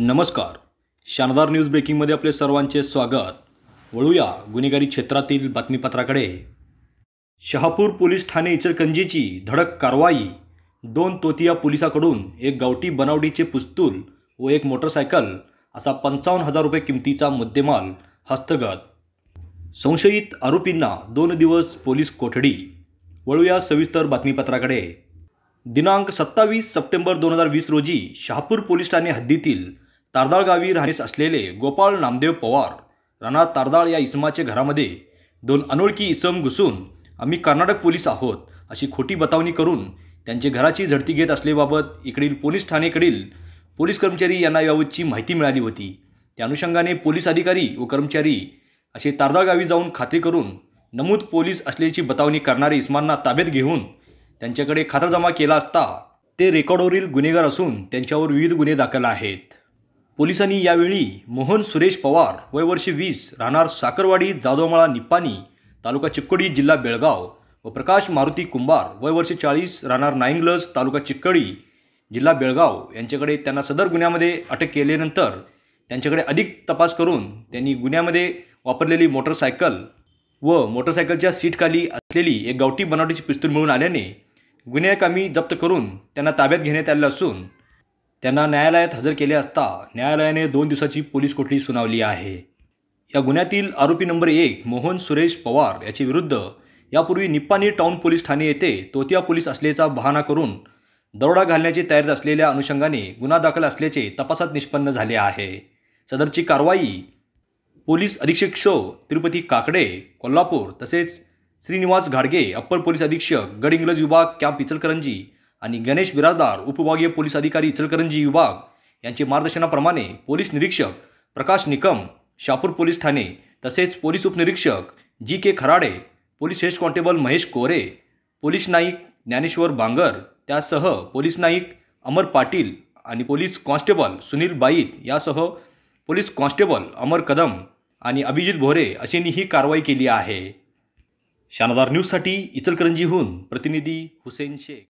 नमस्कार शानदार न्यूज ब्रेकिंगमध्ये आपले सर्वांचे स्वागत वळूया गुन्हेगारी क्षेत्रातील बातमीपत्राकडे शहापूर पोलीस ठाणे इचलकंजीची धडक कारवाई दोन तोतिया पोलिसाकडून एक गावठी बनावटीचे पुस्तूल व एक मोटरसायकल असा पंचावन्न हजार रुपये किमतीचा मुद्देमाल हस्तगत संशयित आरोपींना दोन दिवस पोलीस कोठडी वळूया सविस्तर बातमीपत्राकडे दिनांक सत्तावीस सप्टेंबर दोन हजार वीस रोजी शहापूर पोलीस ठाणे हद्दीतील तारदाळ गावी राहणीस असलेले गोपाळ नामदेव पवार राणा तारदाळ या इसमाच्या घरामध्ये दोन अनोळखी इसम घुसून आम्ही कर्नाटक पोलीस आहोत अशी खोटी बतावणी करून त्यांचे घराची झडती घेत असल्याबाबत इकडील पोलीस ठाणेकडील पोलीस कर्मचारी यांना याबाबतची माहिती मिळाली होती त्या अनुषंगाने पोलीस अधिकारी व कर्मचारी असे तारदाळ गावी जाऊन खात्री करून नमूद पोलीस असल्याची बतावणी करणारे इस्मांना ताब्यात घेऊन त्यांच्याकडे खाताजमा केला असता ते रेकॉर्डवरील गुन्हेगार असून त्यांच्यावर विविध गुन्हे दाखल आहेत पोलिसांनी यावेळी मोहन सुरेश पवार वय वीस राहणार साखरवाडी जाधवमाळा निप्पाणी तालुका चिक्कडी जिल्हा बेळगाव व प्रकाश मारुती कुंभार वय चाळीस राहणार नाईंगलज तालुका चिक्कडी जिल्हा बेळगाव यांच्याकडे त्यांना सदर गुन्ह्यामध्ये अटक केल्यानंतर त्यांच्याकडे अधिक तपास करून त्यांनी गुन्ह्यामध्ये वापरलेली मोटरसायकल व मोटरसायकलच्या सीटखाली असलेली एक गावठी बनावटीची पिस्तूल मिळून आल्याने गुन्ह्याकामी जप्त करून त्यांना ताब्यात घेण्यात आलेलं असून त्यांना न्यायालयात हजर केले असता न्यायालयाने दोन दिवसाची पोलीस कोठडी सुनावली आहे या गुन्ह्यातील आरोपी नंबर एक मोहन सुरेश पवार याच्या विरुद्ध यापूर्वी निप्पाणी टाऊन पोलीस ठाणे येथे तोतिया पोलीस असल्याचा बहाणा करून दरोडा घालण्याची तयारीत असलेल्या अनुषंगाने गुन्हा दाखल असल्याचे तपासात निष्पन्न झाले आहे सदरची कारवाई पोलीस अधीक्षक शो तिरुपती काकडे कोल्हापूर तसेच श्रीनिवास घाडगे अप्पर पोलीस अधीक्षक गड इंग्रज विभाग कॅम्प इचलकरंजी आणि गणेश बिराजदार उपभागीय पोलीस अधिकारी इचलकरंजी विभाग यांचे मार्गदर्शनाप्रमाणे पोलीस निरीक्षक प्रकाश निकम शापूर पोलीस ठाणे तसेच पोलीस उपनिरीक्षक G K Kharade police head constable Mahesh Kore police नाईक ज्ञानेश्वर बांगर त्यासह पोलीस नाईक अमर पाटील आणि पोलीस कॉन्स्टेबल सुनील बाईत यासह पोलीस कॉन्स्टेबल अमर कदम आणि अभिजित भोरे अशींनी ही कारवाई केली आहे शानदार न्यूजसाठी इचलकरंजीहून प्रतिनिधी हुसेन शेख